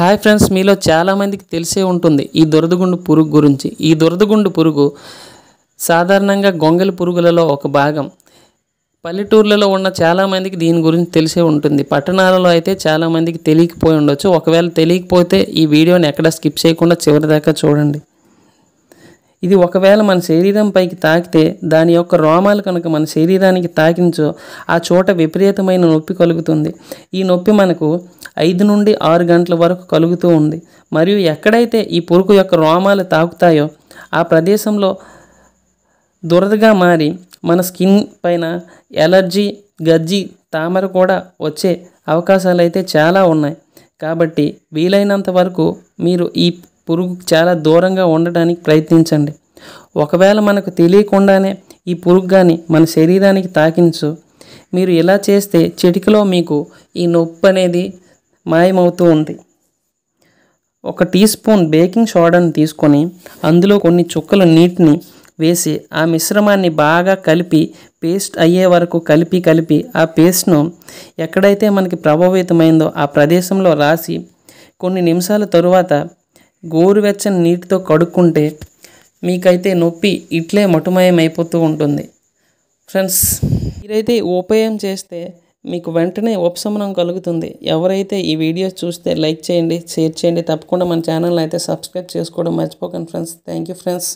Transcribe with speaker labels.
Speaker 1: hi friends మీలో చాలామందికి తెలిసే ఉంటుంది ఈ దురదగుండు పురుగు గురించి ఈ దురదగుండు పురుగు సాధారణంగా గొంగలి పురుగులలో ఒక భాగం పల్లెటూర్లలో ఉన్న చాలామందికి దీని గురించి తెలిసే ఉంటుంది పట్టణాలలో అయితే చాలామందికి తెలియకపోయి ఉండొచ్చు ఒకవేళ తెలియకపోతే ఈ వీడియోని ఎక్కడ స్కిప్ చేయకుండా చివరిదాకా చూడండి ఇది ఒకవేళ మన శరీరం పైకి తాకితే దాని యొక్క రోమాలు కనుక మన శరీరానికి తాకించో ఆ చోట విపరీతమైన నొప్పి కలుగుతుంది ఈ నొప్పి మనకు ఐదు నుండి ఆరు గంటల వరకు కలుగుతూ ఉంది మరియు ఎక్కడైతే ఈ పురుగు యొక్క రోమాలు తాకుతాయో ఆ ప్రదేశంలో దురదగా మారి మన స్కిన్ పైన ఎలర్జీ గజ్జి తామర కూడా వచ్చే అవకాశాలు అయితే చాలా ఉన్నాయి కాబట్టి వీలైనంత వరకు మీరు ఈ పురుగు చాలా దూరంగా ఉండడానికి ప్రయత్నించండి ఒకవేళ మనకు తెలియకుండానే ఈ పురుగు కానీ మన శరీరానికి తాకించు మీరు ఇలా చేస్తే చిటికలో మీకు ఈ నొప్పి అనేది మాయమవుతూ ఉంది ఒక టీ స్పూన్ బేకింగ్ సోడాను తీసుకొని అందులో కొన్ని చుక్కల నీటిని వేసి ఆ మిశ్రమాన్ని బాగా కలిపి పేస్ట్ అయ్యే వరకు కలిపి కలిపి ఆ పేస్ట్ను ఎక్కడైతే మనకి ప్రభావితమైందో ఆ ప్రదేశంలో రాసి కొన్ని నిమిషాల తరువాత గోరువెచ్చని నీటితో కడుక్కుంటే మీకైతే నొప్పి ఇట్లే మటుమయం అయిపోతూ ఉంటుంది ఫ్రెండ్స్ మీరైతే ఉపయోగం చేస్తే మీకు వెంటనే ఉపశమనం కలుగుతుంది ఎవరైతే ఈ వీడియోస్ చూస్తే లైక్ చేయండి షేర్ చేయండి తప్పకుండా మన ఛానల్ అయితే సబ్స్క్రైబ్ చేసుకోవడం మర్చిపోకండి ఫ్రెండ్స్ థ్యాంక్ యూ ఫ్రెండ్స్